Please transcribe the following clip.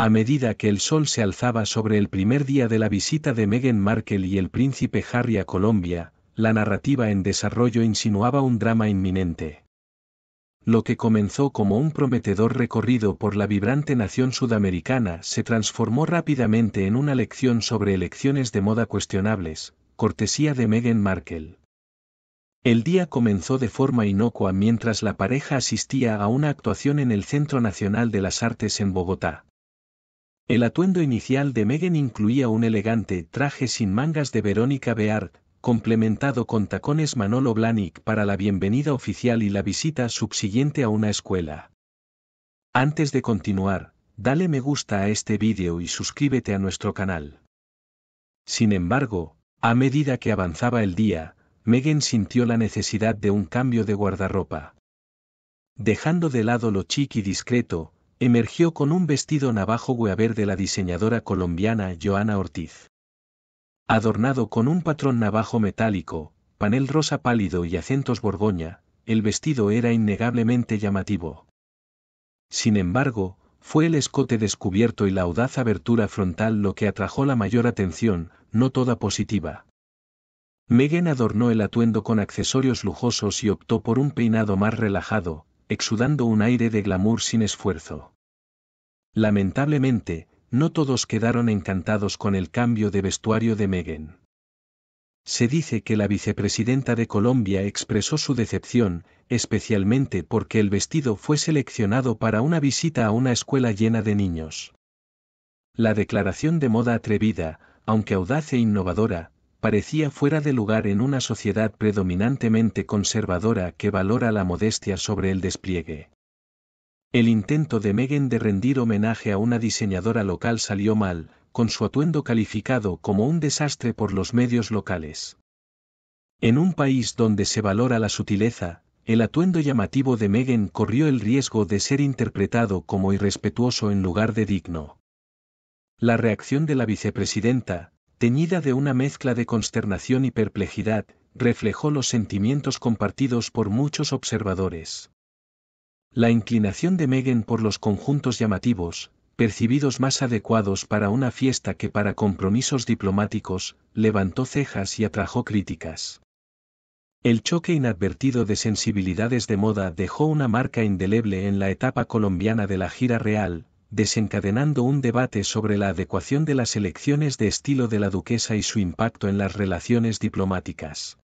A medida que el sol se alzaba sobre el primer día de la visita de Meghan Markle y el príncipe Harry a Colombia, la narrativa en desarrollo insinuaba un drama inminente. Lo que comenzó como un prometedor recorrido por la vibrante nación sudamericana se transformó rápidamente en una lección sobre elecciones de moda cuestionables, cortesía de Meghan Markle. El día comenzó de forma inocua mientras la pareja asistía a una actuación en el Centro Nacional de las Artes en Bogotá. El atuendo inicial de Megan incluía un elegante traje sin mangas de Verónica Beard, complementado con tacones Manolo Blahnik para la bienvenida oficial y la visita subsiguiente a una escuela. Antes de continuar, dale me gusta a este vídeo y suscríbete a nuestro canal. Sin embargo, a medida que avanzaba el día, Megan sintió la necesidad de un cambio de guardarropa. Dejando de lado lo chic y discreto, emergió con un vestido navajo gueaver de la diseñadora colombiana Joana Ortiz. Adornado con un patrón navajo metálico, panel rosa pálido y acentos borgoña, el vestido era innegablemente llamativo. Sin embargo, fue el escote descubierto y la audaz abertura frontal lo que atrajo la mayor atención, no toda positiva. Megan adornó el atuendo con accesorios lujosos y optó por un peinado más relajado, exudando un aire de glamour sin esfuerzo. Lamentablemente, no todos quedaron encantados con el cambio de vestuario de Megan. Se dice que la vicepresidenta de Colombia expresó su decepción, especialmente porque el vestido fue seleccionado para una visita a una escuela llena de niños. La declaración de moda atrevida, aunque audaz e innovadora, parecía fuera de lugar en una sociedad predominantemente conservadora que valora la modestia sobre el despliegue. El intento de Megan de rendir homenaje a una diseñadora local salió mal, con su atuendo calificado como un desastre por los medios locales. En un país donde se valora la sutileza, el atuendo llamativo de Megan corrió el riesgo de ser interpretado como irrespetuoso en lugar de digno. La reacción de la vicepresidenta, teñida de una mezcla de consternación y perplejidad, reflejó los sentimientos compartidos por muchos observadores. La inclinación de Megan por los conjuntos llamativos, percibidos más adecuados para una fiesta que para compromisos diplomáticos, levantó cejas y atrajo críticas. El choque inadvertido de sensibilidades de moda dejó una marca indeleble en la etapa colombiana de la gira real, desencadenando un debate sobre la adecuación de las elecciones de estilo de la duquesa y su impacto en las relaciones diplomáticas.